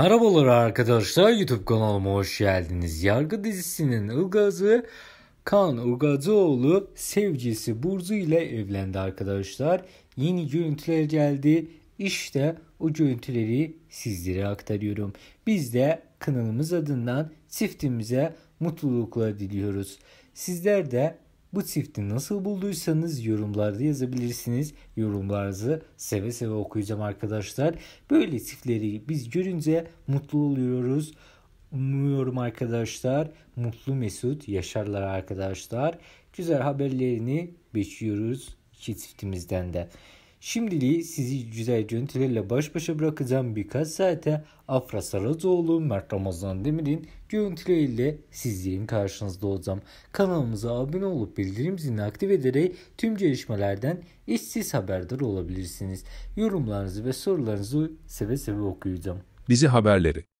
Merhabalar arkadaşlar YouTube kanalıma hoş geldiniz. Yargı dizisinin ılgazı Kan Urgazıoğlu sevgisi Burcu ile evlendi arkadaşlar. Yeni görüntüler geldi. İşte o görüntüleri sizlere aktarıyorum. Biz de kanalımız adından çiftimize mutluluklar diliyoruz. Sizler de bu çifti nasıl bulduysanız yorumlarda yazabilirsiniz. Yorumlarınızı seve seve okuyacağım arkadaşlar. Böyle çiftleri biz görünce mutlu oluyoruz. Umuyorum arkadaşlar mutlu mesut yaşarlar arkadaşlar. Güzel haberlerini bekliyoruz iki çiftimizden de. Şimdiliği sizi güzel görüntülerle baş başa bırakacağım birkaç saate Afra Saracoğlu, Mert Ramazan Demir'in görüntüleriyle sizlerin karşınızda olacağım. Kanalımıza abone olup bildirim zilini aktif ederek tüm gelişmelerden işsiz haberdar olabilirsiniz. Yorumlarınızı ve sorularınızı seve seve okuyacağım. Dizi haberleri